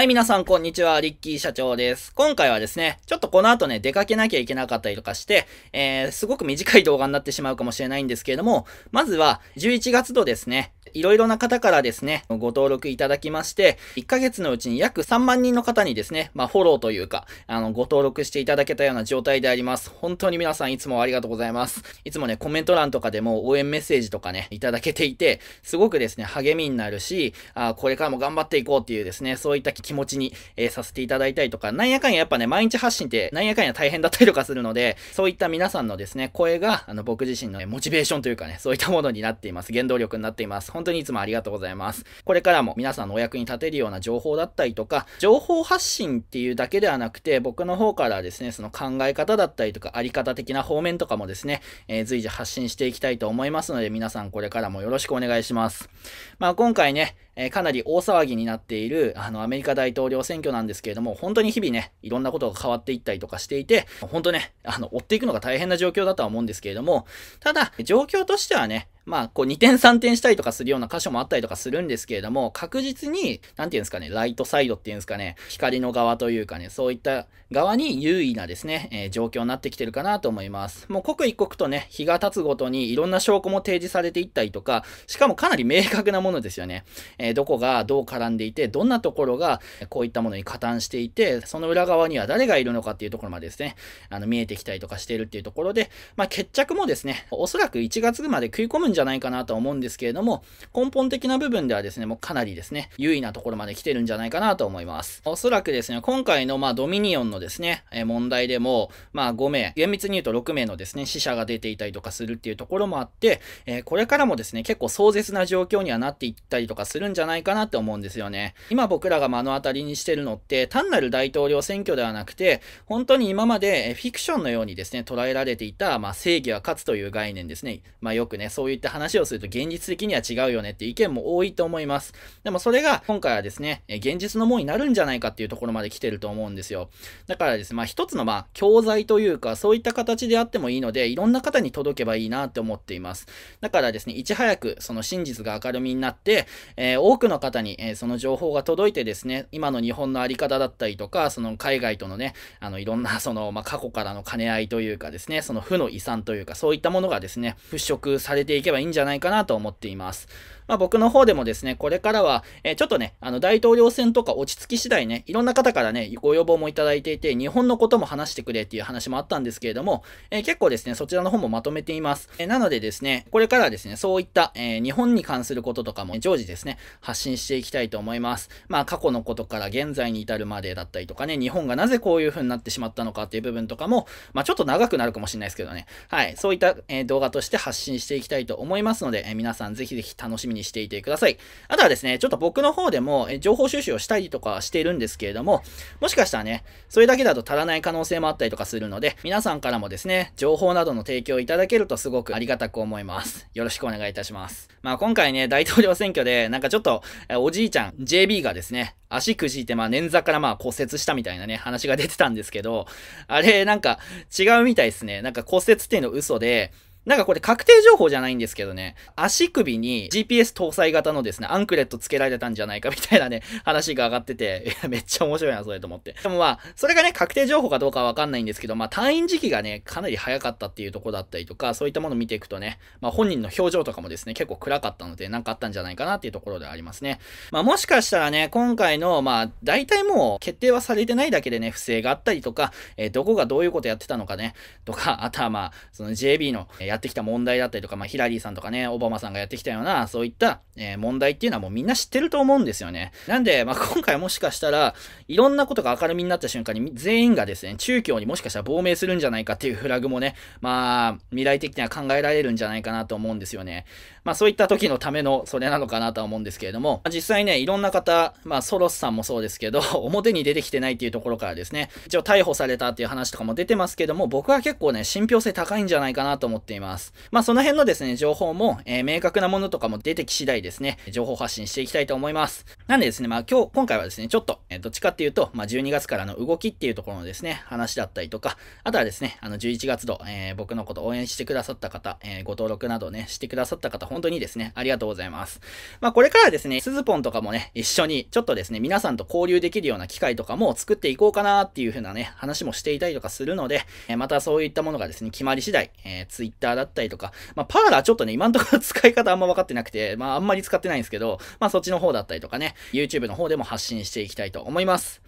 はい、皆さん、こんにちは。リッキー社長です。今回はですね、ちょっとこの後ね、出かけなきゃいけなかったりとかして、えー、すごく短い動画になってしまうかもしれないんですけれども、まずは、11月度ですね、いろいろな方からですね、ご登録いただきまして、1ヶ月のうちに約3万人の方にですね、まあ、フォローというか、あの、ご登録していただけたような状態であります。本当に皆さんいつもありがとうございます。いつもね、コメント欄とかでも応援メッセージとかね、いただけていて、すごくですね、励みになるし、あこれからも頑張っていこうっていうですね、そういった気持ちに、えー、させていただいたりとか、なんやかんややっぱね、毎日発信ってなんやかんや大変だったりとかするので、そういった皆さんのですね、声が、あの、僕自身の、ね、モチベーションというかね、そういったものになっています。原動力になっています。本当にいつもありがとうございます。これからも皆さんのお役に立てるような情報だったりとか、情報発信っていうだけではなくて、僕の方からですね、その考え方だったりとか、あり方的な方面とかもですね、えー、随時発信していきたいと思いますので、皆さんこれからもよろしくお願いします。まあ今回ね、えー、かなり大騒ぎになっている、あの、アメリカ大統領選挙なんですけれども、本当に日々ね、いろんなことが変わっていったりとかしていて、本当ね、あの、追っていくのが大変な状況だとは思うんですけれども、ただ、状況としてはね、まあ、こう2点3点したりとかするような箇所もあったりとかするんですけれども、確実に、なんていうんですかね、ライトサイドっていうんですかね、光の側というかね、そういった側に優位なですね、えー、状況になってきてるかなと思います。もう刻一刻とね、日が経つごとにいろんな証拠も提示されていったりとか、しかもかなり明確なものですよね。えー、どこがどう絡んでいて、どんなところがこういったものに加担していて、その裏側には誰がいるのかっていうところまでですね、あの見えてきたりとかしているっていうところで、まあ決着もですね、おそらく1月まで食い込むんじゃないかなとは思うんですけれども、根本的な部分ではですね、もうかなりですね、優位なところまで来てるんじゃないかなと思います。おそらくですね、今回のまあドミニオンのですね、え問題でも、まあ5名、厳密に言うと6名のですね、死者が出ていたりとかするっていうところもあって、えー、これからもですね、結構壮絶な状況にはなっていったりとかするんじゃないかなって思うんですよね。今僕らが目の当たりにしてるのって、単なる大統領選挙ではなくて、本当に今までフィクションのようにですね、捉えられていた、まあ、正義は勝つという概念ですね。まあ、よくね、そういうった話をすると現実的には違うよねっていう意見も多いと思います。でもそれが今回はですね、現実のものになるんじゃないかっていうところまで来てると思うんですよ。だからですね、まあ一つのまあ教材というかそういった形であってもいいので、いろんな方に届けばいいなって思っています。だからですね、いち早くその真実が明るみになって、えー、多くの方に、えその情報が届いてですね、今の日本のあり方だったりとか、その海外とのね、あのいろんなその、まあ、過去からの兼ね合いというかですね、その負の遺産というか、そういったものがですね、払拭されていけけばいいんじゃないかなと思っています。まあ、僕の方でもですね、これからは、えちょっとね、あの、大統領選とか落ち着き次第ね、いろんな方からね、ご要望もいただいていて、日本のことも話してくれっていう話もあったんですけれども、え結構ですね、そちらの方もまとめています。えなのでですね、これからですね、そういった、え日本に関することとかも常時ですね、発信していきたいと思います。まあ、過去のことから現在に至るまでだったりとかね、日本がなぜこういう風になってしまったのかっていう部分とかも、まあ、ちょっと長くなるかもしれないですけどね、はい、そういった、え動画として発信していきたいと思いますので、え皆さんぜひぜひ楽しみにしていてください。あとはですね、ちょっと僕の方でも、え情報収集をしたりとかしているんですけれども、もしかしたらね、それだけだと足らない可能性もあったりとかするので、皆さんからもですね、情報などの提供いただけるとすごくありがたく思います。よろしくお願いいたします。まあ今回ね、大統領選挙で、なんかちょっと、えおじいちゃん、JB がですね、足くじいて、まあ、捻挫からまあ骨折したみたいなね、話が出てたんですけど、あれ、なんか違うみたいですね。なんか骨折っていうの嘘で、なんかこれ確定情報じゃないんですけどね、足首に GPS 搭載型のですね、アンクレット付けられたんじゃないかみたいなね、話が上がってて、めっちゃ面白いな、それと思って。でもまあ、それがね、確定情報かどうかはわかんないんですけど、まあ退院時期がね、かなり早かったっていうとこだったりとか、そういったものを見ていくとね、まあ本人の表情とかもですね、結構暗かったので、なんかあったんじゃないかなっていうところではありますね。まあもしかしたらね、今回の、まあ、大体もう決定はされてないだけでね、不正があったりとか、えー、どこがどういうことやってたのかね、とか、あとはまあ、その JB の、えーやってきた問題だったりとか、まあ、ヒラリーさんとかね、オバマさんがやってきたような、そういった、えー、問題っていうのはもうみんな知ってると思うんですよね。なんで、まあ、今回もしかしたら、いろんなことが明るみになった瞬間に、全員がですね、中共にもしかしたら亡命するんじゃないかっていうフラグもね、まあ、未来的には考えられるんじゃないかなと思うんですよね。まあ、そういった時のための、それなのかなとは思うんですけれども、まあ、実際ね、いろんな方、まあ、ソロスさんもそうですけど、表に出てきてないっていうところからですね、一応逮捕されたっていう話とかも出てますけども、僕は結構ね、信憑性高いんじゃないかなと思っています。います。まあ、その辺のですね、情報も、えー、明確なものとかも出てき次第ですね、情報発信していきたいと思います。なんでですね、まあ、今日、今回はですね、ちょっと、えー、どっちかっていうと、まあ、12月からの動きっていうところのですね、話だったりとか、あとはですね、あの、11月度、えー、僕のこと応援してくださった方、えご登録などね、してくださった方、本当にですね、ありがとうございます。まあ、これからですね、スズポンとかもね、一緒に、ちょっとですね、皆さんと交流できるような機会とかも作っていこうかなっていう風なね、話もしていたりとかするので、えまたそういったものがですね、決まり次第、え Twitter ーだったりとか、まあ、パーラーちょっとね、今んところ 使い方あんま分かってなくて、まあ、あんまり使ってないんですけど、まあ、そっちの方だったりとかね、YouTube の方でも発信していきたいと思います。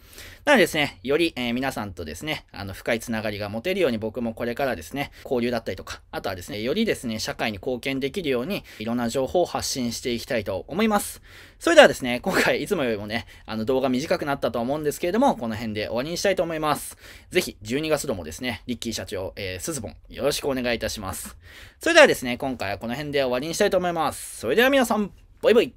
なのでですね、より、えー、皆さんとですね、あの、深いつながりが持てるように僕もこれからですね、交流だったりとか、あとはですね、よりですね、社会に貢献できるように、いろんな情報を発信していきたいと思います。それではですね、今回いつもよりもね、あの動画短くなったと思うんですけれども、この辺で終わりにしたいと思います。ぜひ、12月度もですね、リッキー社長、えー、スズボン、よろしくお願いいたします。それではですね、今回はこの辺で終わりにしたいと思います。それでは皆さん、バイバイ